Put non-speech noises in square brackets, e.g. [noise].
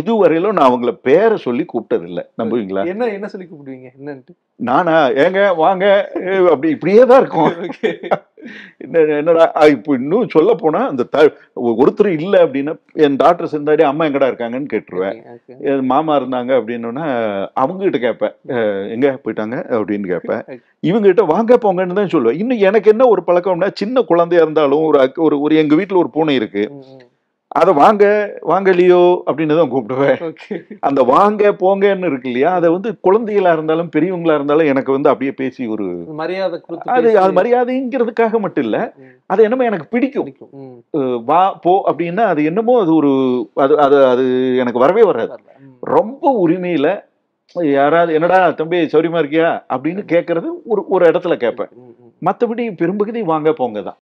இதுவரையிலும் நான் அவங்கள பேரை சொல்லி கூப்பிட்டதில்லை நம்புவீங்களா என்ன என்ன சொல்லி கூப்பிடுவீங்க என்னன்ட்டு நானா ஏங்க வாங்க அப்படி இப்படியே தான் இருக்கும் [laughs] என்னடா இப்போ இன்னும் சொல்ல போனா அந்த த ஒருத்தர் இல்லை அப்படின்னா என் டாக்டர் சேர்ந்தாடி அம்மா எங்கடா இருக்காங்கன்னு கேட்டுருவேன் என் மாமா இருந்தாங்க அப்படின்னோன்னா அவங்ககிட்ட கேட்பேன் எங்க போயிட்டாங்க அப்படின்னு கேட்பேன் இவங்ககிட்ட வாங்க போங்கன்னு தான் சொல்லுவேன் இன்னும் எனக்கு என்ன ஒரு பழக்கம்னா சின்ன குழந்தையா இருந்தாலும் ஒரு ஒரு எங்க வீட்டில் ஒரு பூனை இருக்கு அதை வாங்க வாங்க லியோ அப்படின்னு தான் கூப்பிடுவேன் அந்த வாங்க போங்கன்னு இருக்கு இல்லையா அதை வந்து குழந்தைகளா இருந்தாலும் பெரியவங்களா இருந்தாலும் எனக்கு வந்து அப்படியே பேசி ஒரு மரியாதை அது அது மரியாதைங்கிறதுக்காக மட்டும் இல்ல அது என்னமோ எனக்கு பிடிக்கும் வா போ அப்படின்னா அது என்னமோ அது ஒரு அது அது அது எனக்கு வரவே வராது ரொம்ப உரிமையில யாராவது என்னடா தம்பி சௌரியமா இருக்கியா அப்படின்னு கேட்கறது ஒரு ஒரு இடத்துல கேட்பேன் மற்றபடி பெரும்பகுதி வாங்க போங்க தான்